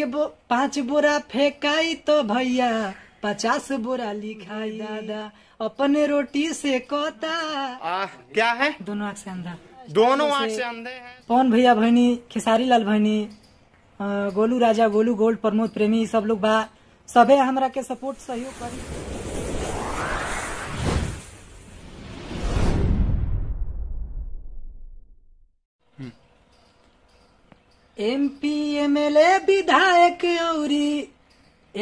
के बो, पांच बोरा फेकाई तो भैया पचास बोरा लिखाई दादा अपने रोटी से कोता आ, क्या है दोनों आंख से अंधा दोनों आंख से अंधे हैं पवन भैया भैनी खेसारी लाल भैनी गोलू राजा गोलू गोल्ड प्रमोद प्रेमी सब लोग बा सबे हमरा के सपोर्ट सहयोग करी एमपी एमएलए विधायक औरी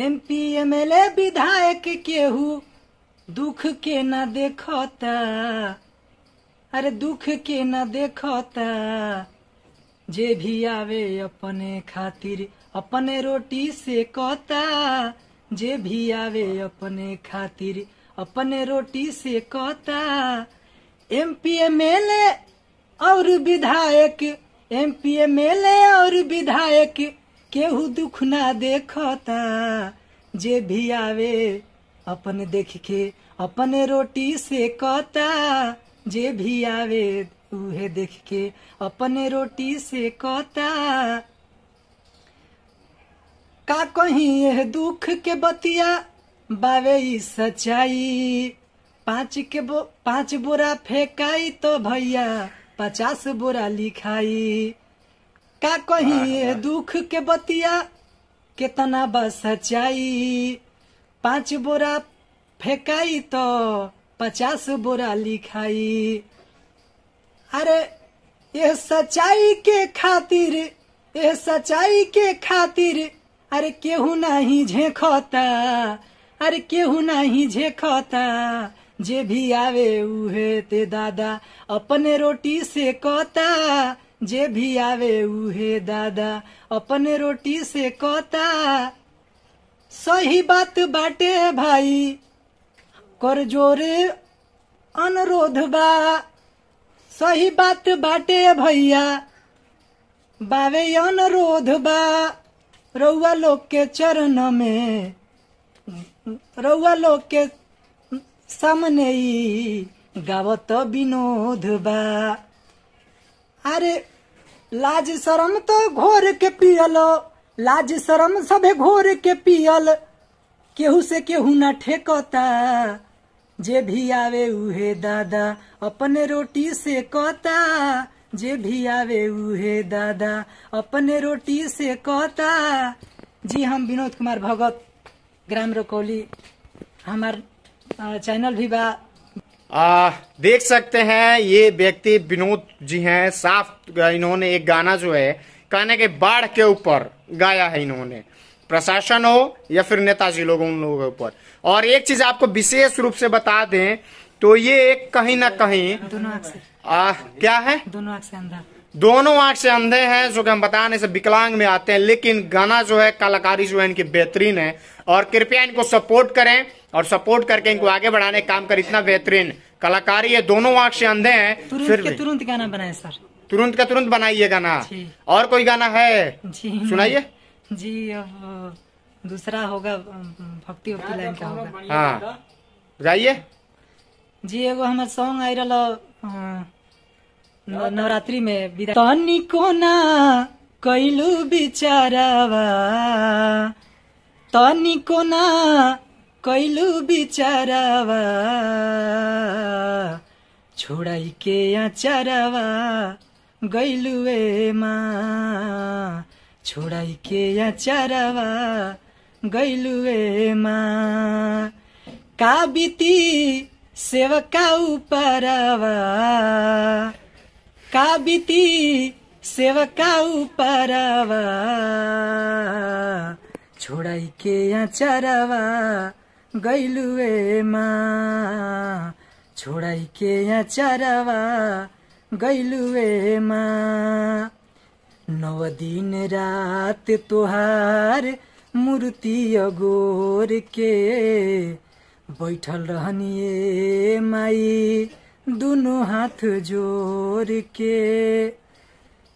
एमपी एमएलए विधायक केहू दुख के न देखता अरे दुख के न देखता जे भी आवे अपने खातिर अपने रोटी से कहता जे भी आवे अपने खातिर अपने रोटी से कहता एमपी एमएलए और विधायक एम पी एम एल और विधायक केहू दुख ना देखता जे भी आवे अपन देख के अपने रोटी से कता जे भी आवे उहे देख के अपने रोटी से कता का कहीं यह दुख के बतिया बावे सच्चाई पांच के बो, पांच बोरा फेंकाई तो भैया पचास बोरा लिखाई का कही दुख के बतिया कितना बस सच्चाई पांच बोरा फेकाई तो पचास बोरा लिखाई अरे ये सच्चाई के खातिर ये सच्चाई के खातिर अरे केहू नहीं झेखता अरे केहू नहीं झेखता जे भी आवे उहे ते दादा अपने रोटी से कोता जे भी आवे उहे दादा अपने रोटी से कोता सही बात बाटे भाई कर जोरे अनुरोध बा सही बात बाटे भैया बावे अनुरोध बा रउआ लोग के चरण में रउआ लोग के सामने गावत विनोद बा अरे लाज शरम तो घोर के पियल लाज शरम सबे घोर के पियल केहू से केहू ना ठेकता जे भी आवे उहे दादा अपने रोटी से कता जे भी आवे उहे दादा अपने रोटी से कता जी हम हाँ, विनोद कुमार भगत ग्राम रोकौली हमार चैनल भी बा आ, देख सकते हैं ये व्यक्ति विनोद जी हैं साफ इन्होंने एक गाना जो है कहने के बाढ़ के ऊपर गाया है इन्होंने प्रशासन हो या फिर नेताजी लोग उन लोगों के ऊपर और एक चीज आपको विशेष रूप से बता दें तो ये एक कहीं ना कहीं दोनों आ, क्या है दोनों आंख दोनों आंख से अंधे हैं जो कि हम बताने से विकलांग में आते हैं लेकिन गाना जो है कलाकारी जो है इनकी बेहतरीन है और कृपया इनको सपोर्ट करें और सपोर्ट करके इनको आगे बढ़ाने काम कर इतना बेहतरीन कलाकारी है दोनों आंख से अंधे हैं फिर तुरंत गाना बनाए सर तुरंत का तुरंत बनाइए गाना और कोई गाना है सुनाइए जी अब दूसरा होगा भक्ति भक्ति लाइन का होगा हाँ बताइए जी एगो हमारे सॉन्ग आई रहा नवरात्रि में विदा तनी कोना कैलू बिचारावा तनी कोना कैलू बिचारावा छोड़ाई के अचारावा गैलुएमा छोड़ाई के अचारावा गैलुएमा काबिती सेवकाउ उपरावा काबिती सेवका उपरवा छोडाइ के चरवा मा छोडाइ के चरवा मा नव दिन रात तोहार मूर्ति अगोर के बैठल रहनिए माई दोनों हाथ जोड़ के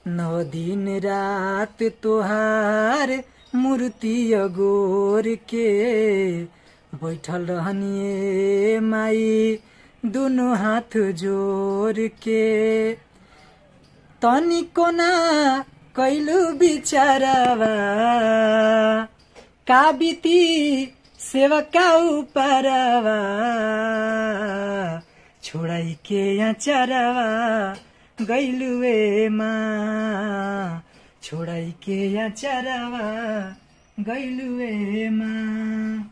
नौ दिन रात तोहार मूर्ति अगोर के बैठल रहनिए माई दोनों हाथ जोड़ के तनी कोना कैलू बिचारवा का बीती सेवका उपरवा छोड़ाई के यहाँ अचारवा गैलुए माँ छोड़ाई के यहाँ अचारवा गैलुए माँ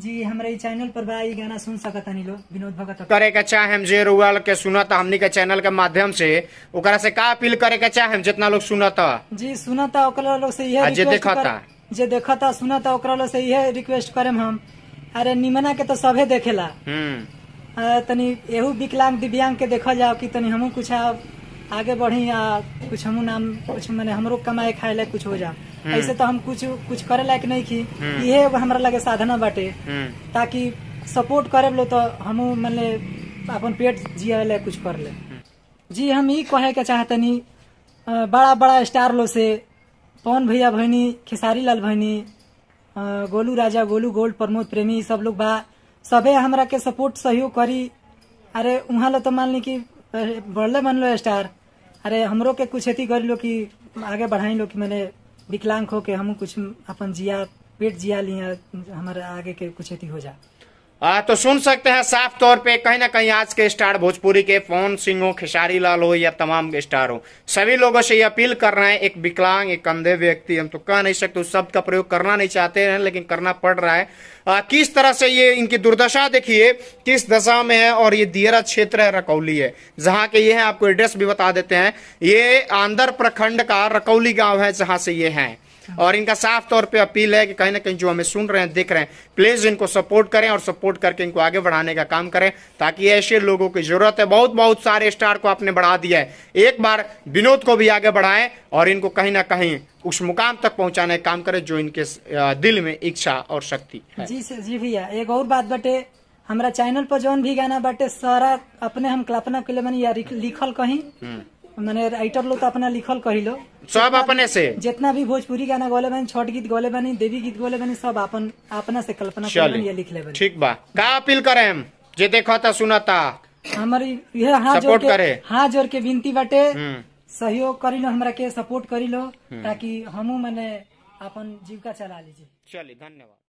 जी हमारे चैनल पर बा ये गाना सुन सकत हनी लोग विनोद भगत करे के चाहे हम जे रुआल के सुनत हमनी के चैनल के माध्यम से उकरा से का अपील करे के चाहे हम जितना लोग सुनत जी सुनत ओकरा लोग से यह जे देखता जे देखता सुनत ओकरा लोग से ये रिक्वेस्ट करम हम अरे निमना के तो सभे देखेला हम्म। तनी एहू विकलांग दिव्यांग के देखा जाओ कि तनी हम कुछ आगे बढ़ी या कुछ हम नाम कुछ मैंने हमरो कमाए खाए ला कुछ हो जाओ हम्म। ऐसे तो हम कुछ कुछ करे लायक नहीं की ये हमारा लगे साधना बाटे हम्म। ताकि सपोर्ट करे लो तो मान ले अपन पेट जिया ला कुछ कर ले हम्म। जी हम ये कहे के चाहतनी बड़ा बड़ा स्टार लो से पवन भैया भैनी खेसारी लाल भैनी गोलू राजा गोलू गोल्ड प्रमोद प्रेमी सब लोग बा सबे हमरा के सपोर्ट सहयोग करी अरे वहाँ लो तो मान ली कि बढ़ले बन लो स्टार अरे हमरो के कुछ अति कर लो कि आगे बढ़ाई लो कि मैंने विकलांग हो के हम कुछ अपन जिया पेट जिया लिया हमारे आगे के कुछ अति हो जा आ, हाँ, तो सुन सकते हैं साफ तौर पे कहीं ना कहीं आज के स्टार भोजपुरी के पवन सिंह हो खेसारी लाल हो या तमाम स्टार हो सभी लोगों से ये अपील कर रहे हैं एक विकलांग एक अंधे व्यक्ति हम तो कह नहीं सकते उस शब्द का प्रयोग करना नहीं चाहते हैं लेकिन करना पड़ रहा है आ, किस तरह से ये इनकी दुर्दशा देखिए किस दशा में है और ये दियरा क्षेत्र है रकौली है जहाँ के ये है आपको एड्रेस भी बता देते हैं ये आंध्र प्रखंड का रकौली गाँव है जहाँ से ये है अच्छा। और इनका साफ तौर पे अपील है कि कहीं ना कहीं जो हमें सुन रहे हैं देख रहे हैं प्लीज इनको सपोर्ट करें और सपोर्ट करके इनको आगे बढ़ाने का काम करें ताकि ऐसे लोगों की जरूरत है बहुत बहुत सारे स्टार को आपने बढ़ा दिया है एक बार विनोद को भी आगे बढ़ाएं और इनको कहीं ना कहीं उस मुकाम तक पहुंचाने का काम करें जो इनके दिल में इच्छा और शक्ति है जी सर जी भैया एक और बात बटे हमारा चैनल पर जो भी गाना बटे सारा अपने हम कल्पना के लिए मैंने लिखल कहीं हम्म। मैंने राइटर लोग तो अपना लिखल कही लो सब अपने से जितना भी भोजपुरी गाना गोले बनी छठ गीत गोले बनी देवी गीत गोले बनी सब अपन अपना से कल्पना ये लिख ले ठीक बा का अपील करे जे देखता सुनता हमारी यह हाथ जोड़ के हाथ जोड़ के विनती बाटे सहयोग करी लो हमारा के सपोर्ट करी लो ताकि हमू मैंने अपन जीविका चला लीजिए चलिए धन्यवाद